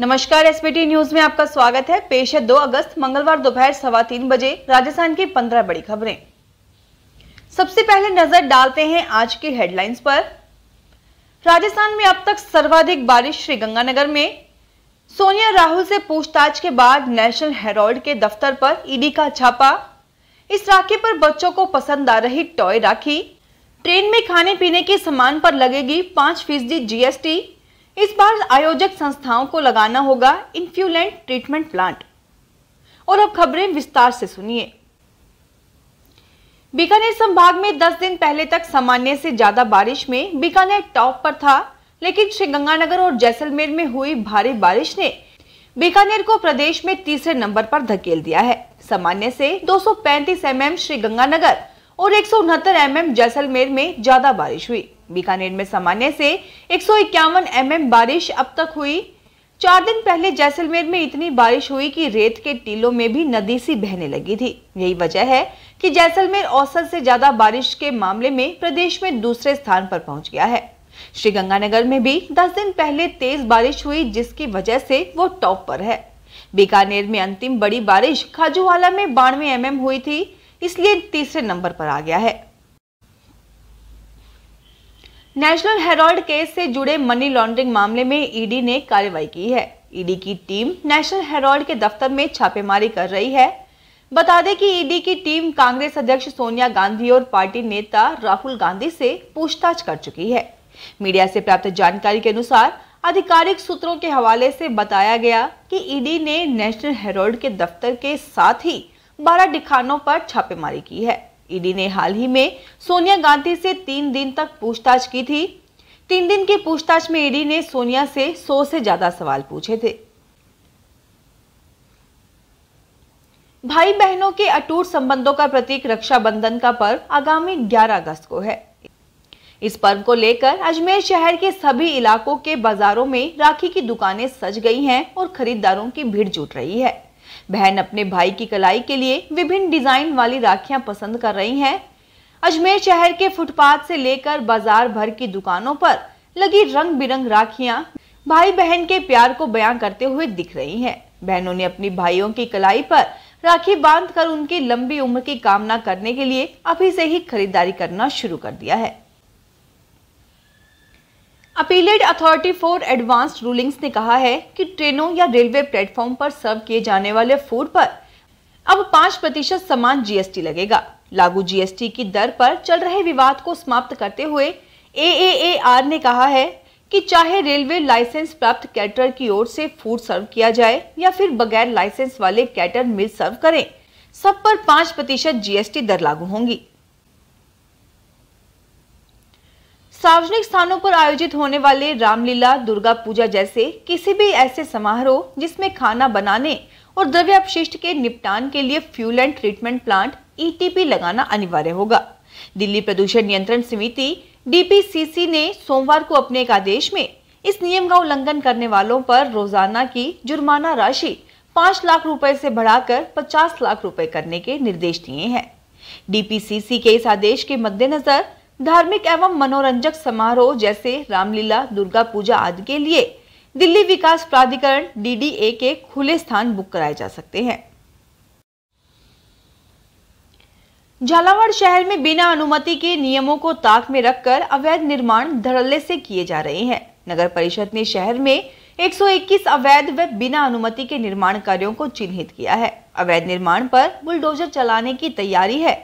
नमस्कार SPT news में आपका स्वागत है पेश है 2 अगस्त मंगलवार दोपहर सवा तीन बजे राजस्थान की 15 बड़ी खबरें सबसे पहले नजर डालते हैं आज की हेडलाइंस पर राजस्थान में अब तक सर्वाधिक बारिश श्रीगंगानगर में सोनिया राहुल से पूछताछ के बाद नेशनल हेरोल्ड के दफ्तर पर ईडी e का छापा इस राखी पर बच्चों को पसंद आ रही टॉय राखी ट्रेन में खाने पीने के सामान पर लगेगी पांच फीसदी जीएसटी इस बार आयोजक संस्थाओं को लगाना होगा इन्फ्यूलेंट ट्रीटमेंट प्लांट और अब खबरें विस्तार से सुनिए बीकानेर संभाग में 10 दिन पहले तक सामान्य से ज्यादा बारिश में बीकानेर टॉप पर था लेकिन श्रीगंगानगर और जैसलमेर में हुई भारी बारिश ने बीकानेर को प्रदेश में तीसरे नंबर पर धकेल दिया है सामान्य से 235 एमएम श्रीगंगानगर और एक सौ mm जैसलमेर में ज्यादा बारिश हुई बीकानेर में सामान्य से एक सौ एम बारिश अब तक हुई चार दिन पहले जैसलमेर में इतनी बारिश हुई कि रेत के टीलों में भी नदी सी बहने लगी थी यही वजह है कि जैसलमेर औसत से ज्यादा बारिश के मामले में प्रदेश में दूसरे स्थान पर पहुंच गया है श्रीगंगानगर में भी 10 दिन पहले तेज बारिश हुई जिसकी वजह से वो टॉप पर है बीकानेर में अंतिम बड़ी बारिश खाजूवाला में बानवे एम हुई थी इसलिए तीसरे नंबर पर आ गया है नेशनल हेरॉल्ड केस से जुड़े मनी लॉन्ड्रिंग मामले में ईडी ने कार्रवाई की है ईडी की टीम नेशनल हेरोल्ड के दफ्तर में छापेमारी कर रही है बता दें कि ईडी की टीम कांग्रेस अध्यक्ष सोनिया गांधी और पार्टी नेता राहुल गांधी से पूछताछ कर चुकी है मीडिया से प्राप्त जानकारी के अनुसार आधिकारिक सूत्रों के हवाले से बताया गया कि ईडी ने नेशनल हेरोल्ड के दफ्तर के साथ ही बारह डिखानों पर छापेमारी की है ईडी ने हाल ही में सोनिया गांधी से तीन दिन तक पूछताछ की थी तीन दिन की पूछताछ में ईडी ने सोनिया से सौ से ज्यादा सवाल पूछे थे भाई बहनों के अटूट संबंधों का प्रतीक रक्षाबंधन का पर्व आगामी 11 अगस्त को है इस पर्व को लेकर अजमेर शहर के सभी इलाकों के बाजारों में राखी की दुकानें सज गई हैं और खरीदारों की भीड़ जुट रही है बहन अपने भाई की कलाई के लिए विभिन्न डिजाइन वाली राखियां पसंद कर रही हैं अजमेर शहर के फुटपाथ से लेकर बाजार भर की दुकानों पर लगी रंग बिरंग राखियां भाई बहन के प्यार को बयां करते हुए दिख रही हैं। बहनों ने अपनी भाइयों की कलाई पर राखी बांधकर उनकी लंबी उम्र की कामना करने के लिए अभी से ही खरीदारी करना शुरू कर दिया है appellate authority for advanced rulings ने कहा है कि ट्रेनों या रेलवे प्लेटफॉर्म पर सर्व किए जाने वाले फूड पर अब पाँच प्रतिशत समान जीएसटी लगेगा लागू जीएसटी की दर पर चल रहे विवाद को समाप्त करते हुए एएएआर ने कहा है कि चाहे रेलवे लाइसेंस प्राप्त कैटर की ओर से फूड सर्व किया जाए या फिर बगैर लाइसेंस वाले कैटर मिल सर्व करें सब पर पाँच प्रतिशत जीएसटी दर लागू होंगी सार्वजनिक स्थानों पर आयोजित होने वाले रामलीला दुर्गा पूजा जैसे किसी भी ऐसे समारोह जिसमें खाना बनाने और द्रव्य अपशिष्ट के निपटान के लिए fuel and treatment plant ETP लगाना अनिवार्य होगा दिल्ली प्रदूषण नियंत्रण समिति डीपीसीसी ने सोमवार को अपने एक आदेश में इस नियम का उल्लंघन करने वालों पर रोजाना की जुर्माना राशि पांच लाख रुपए से बढ़ाकर पचास लाख रुपए करने के निर्देश दिए हैं डीपीसीसी के इस आदेश के मद्देनजर धार्मिक एवं मनोरंजक समारोह जैसे रामलीला दुर्गा पूजा आदि के लिए दिल्ली विकास प्राधिकरण डीडीए के खुले स्थान बुक कराए जा सकते हैं झालावाड़ शहर में बिना अनुमति के नियमों को ताक में रखकर अवैध निर्माण धड़ल्ले से किए जा रहे हैं नगर परिषद ने शहर में 121 अवैध व बिना अनुमति के निर्माण कार्यों को चिन्हित किया है अवैध निर्माण पर बुलडोजर चलाने की तैयारी है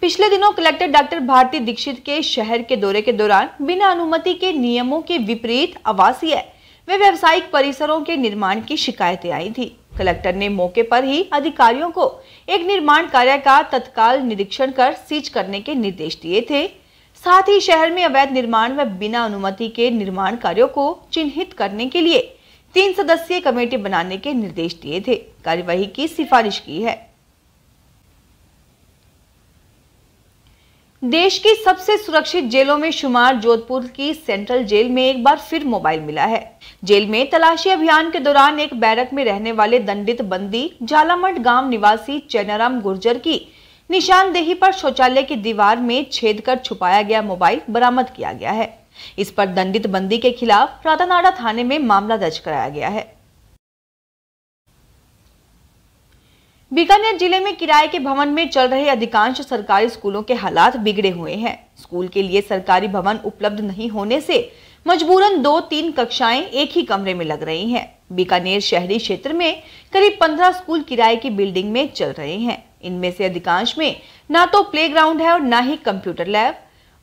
पिछले दिनों कलेक्टर डॉक्टर भारती दीक्षित के शहर के दौरे के दौरान बिना अनुमति के नियमों के विपरीत आवासीय वे व्यावसायिक परिसरों के निर्माण की शिकायतें आई थी कलेक्टर ने मौके पर ही अधिकारियों को एक निर्माण कार्य का तत्काल निरीक्षण कर सीज करने के निर्देश दिए थे साथ ही शहर में अवैध निर्माण व बिना अनुमति के निर्माण कार्यो को चिन्हित करने के लिए तीन सदस्यीय कमेटी बनाने के निर्देश दिए थे कार्यवाही की सिफारिश की है देश की सबसे सुरक्षित जेलों में शुमार जोधपुर की सेंट्रल जेल में एक बार फिर मोबाइल मिला है जेल में तलाशी अभियान के दौरान एक बैरक में रहने वाले दंडित बंदी जालामठ गांव निवासी चैनाराम गुर्जर की निशानदेही पर शौचालय की दीवार में छेद कर छुपाया गया मोबाइल बरामद किया गया है इस पर दंडित बंदी के खिलाफ रातानाडा थाने में मामला दर्ज कराया गया है बीकानेर जिले में किराए के भवन में चल रहे अधिकांश सरकारी स्कूलों के हालात बिगड़े हुए हैं स्कूल के लिए सरकारी भवन उपलब्ध नहीं होने से मजबूरन दो तीन कक्षाएं एक ही कमरे में लग रही हैं। बीकानेर शहरी क्षेत्र में करीब पंद्रह स्कूल किराए की बिल्डिंग में चल रहे हैं इनमें से अधिकांश में ना तो प्ले है और न ही कंप्यूटर लैब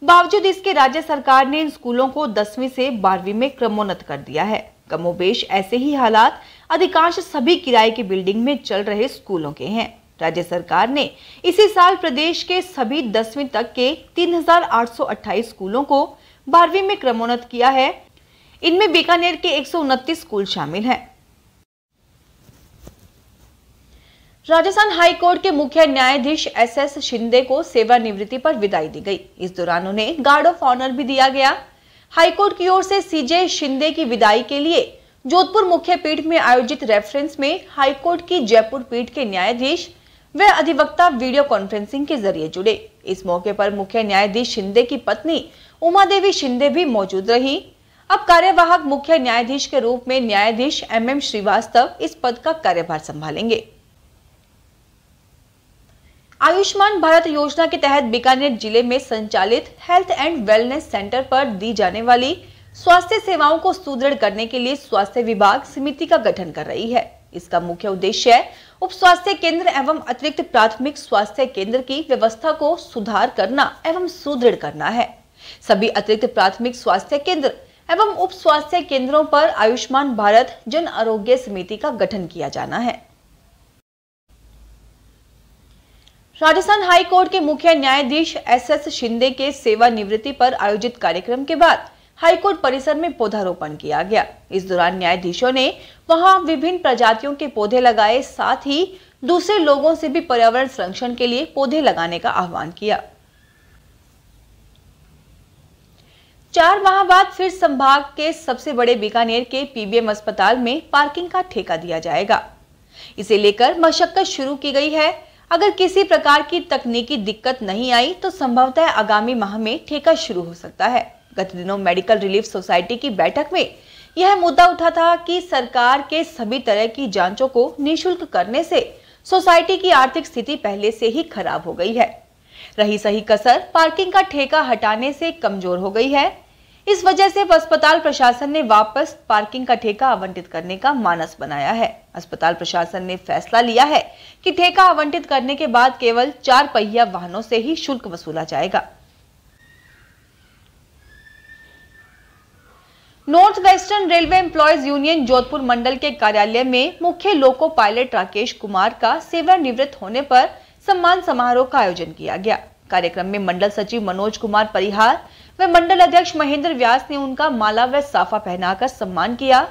बावजूद इसके राज्य सरकार ने इन स्कूलों को दसवीं से बारहवीं में क्रमोन्नत कर दिया है कमोबेश ऐसे ही हालात अधिकांश सभी किराए की बिल्डिंग में चल रहे स्कूलों के हैं राज्य सरकार ने इसी साल प्रदेश के सभी दसवीं तक के 3,828 स्कूलों को बारहवीं में क्रमोन्नत किया है इनमें बीकानेर के एक स्कूल शामिल हैं राजस्थान हाई कोर्ट के मुख्य न्यायाधीश एसएस शिंदे को सेवानिवृत्ति पर विदाई दी गई इस दौरान उन्हें गार्ड ऑफ ऑनर भी दिया गया हाईकोर्ट की ओर से सीजे शिंदे की विदाई के लिए जोधपुर मुख्य पीठ में आयोजित रेफरेंस में हाईकोर्ट की जयपुर पीठ के न्यायाधीश व अधिवक्ता वीडियो कॉन्फ्रेंसिंग के जरिए जुड़े इस मौके पर मुख्य न्यायाधीश शिंदे की पत्नी उमा देवी शिंदे भी मौजूद रही अब कार्यवाहक मुख्य न्यायाधीश के रूप में न्यायाधीश एम एम श्रीवास्तव इस पद का कार्यभार संभालेंगे आयुष्मान भारत योजना के तहत बीकानेर जिले में संचालित हेल्थ एंड वेलनेस सेंटर पर दी जाने वाली स्वास्थ्य सेवाओं को सुदृढ़ करने के लिए स्वास्थ्य विभाग समिति का गठन कर रही है इसका मुख्य उद्देश्य है उप स्वास्थ्य केंद्र एवं अतिरिक्त प्राथमिक स्वास्थ्य केंद्र की व्यवस्था को सुधार करना एवं सुदृढ़ करना है सभी अतिरिक्त प्राथमिक स्वास्थ्य केंद्र एवं उप स्वास्थ्य केंद्रों पर आयुष्मान भारत जन आरोग्य समिति का गठन किया जाना है राजस्थान हाई कोर्ट के मुख्य न्यायाधीश एस एस शिंदे के सेवानिवृत्ति पर आयोजित कार्यक्रम के बाद हाईकोर्ट परिसर में पौधारोपण किया गया इस दौरान न्यायाधीशों ने वहां विभिन्न प्रजातियों के पौधे लगाए साथ ही दूसरे लोगों से भी पर्यावरण संरक्षण के लिए पौधे लगाने का आह्वान किया चार माह बाद फिर संभाग के सबसे बड़े बीकानेर के पीबीएम अस्पताल में पार्किंग का ठेका दिया जाएगा इसे लेकर मशक्कत शुरू की गई है अगर किसी प्रकार की तकनीकी दिक्कत नहीं आई तो संभवतः आगामी माह में ठेका शुरू हो सकता है गत दिनों मेडिकल रिलीफ सोसाइटी की बैठक में यह मुद्दा उठा था कि सरकार के सभी तरह की जांचों को निशुल्क करने से सोसाइटी की आर्थिक स्थिति पहले से ही खराब हो गई है रही सही कसर पार्किंग का ठेका हटाने से कमजोर हो गई है इस वजह से अस्पताल प्रशासन ने वापस पार्किंग का ठेका आवंटित करने का मानस बनाया है अस्पताल प्रशासन ने फैसला लिया है कि ठेका आवंटित करने के बाद केवल चार पहिया वाहनों से ही शुल्क वसूला जाएगा north western railway employees union Jodhpur मंडल के कार्यालय में मुख्य लोको पायलट राकेश कुमार का सेवानिवृत्त होने पर सम्मान समारोह का आयोजन किया गया कार्यक्रम में मंडल सचिव मनोज कुमार परिहार व मंडल अध्यक्ष महेंद्र व्यास ने उनका माला व साफा पहनाकर सम्मान किया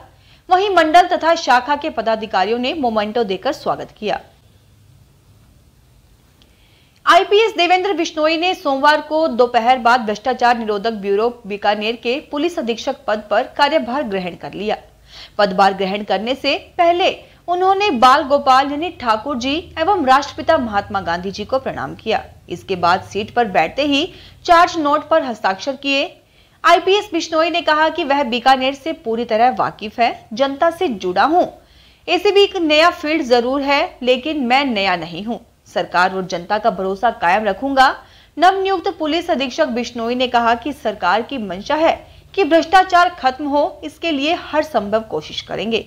वहीं मंडल तथा शाखा के पदाधिकारियों ने मोमेंटो देकर स्वागत किया आईपीएस देवेंद्र बिश्नोई ने सोमवार को दोपहर बाद भ्रष्टाचार निरोधक ब्यूरो बीकानेर के पुलिस अधीक्षक पद पर कार्यभार ग्रहण कर लिया पदभार ग्रहण करने से पहले उन्होंने बाल गोपाल यानी ठाकुर जी एवं राष्ट्रपिता महात्मा गांधी जी को प्रणाम किया इसके बाद सीट पर बैठते ही चार्ज नोट पर हस्ताक्षर किए आईपीएस बिश्नोई ने कहा कि वह बीकानेर से पूरी तरह वाकिफ है जनता से जुड़ा हूँ ऐसे भी एक नया फील्ड जरूर है लेकिन मैं नया नहीं हूँ सरकार और जनता का भरोसा कायम रखूंगा नवनियुक्त पुलिस अधीक्षक बिश्नोई ने कहा कि सरकार की मंशा है कि भ्रष्टाचार खत्म हो इसके लिए हर संभव कोशिश करेंगे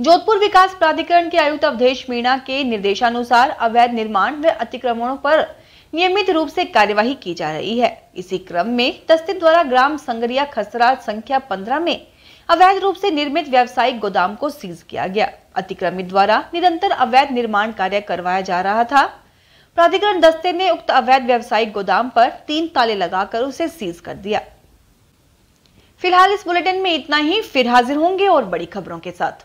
जोधपुर विकास प्राधिकरण के आयुक्त अवधेश मीणा के निर्देशानुसार अवैध निर्माण व अतिक्रमणों पर नियमित रूप से कार्यवाही की जा रही है इसी क्रम में दस्ते द्वारा ग्राम संगरिया खसरा संख्या पंद्रह में अवैध रूप से निर्मित व्यावसायिक गोदाम को सीज किया गया अतिक्रमित द्वारा निरंतर अवैध निर्माण कार्य करवाया जा रहा था प्राधिकरण दस्ते ने उक्त अवैध व्यावसायिक गोदाम पर तीन ताले लगाकर उसे सीज कर दिया फिलहाल इस बुलेटिन में इतना ही फिर हाजिर होंगे और बड़ी खबरों के साथ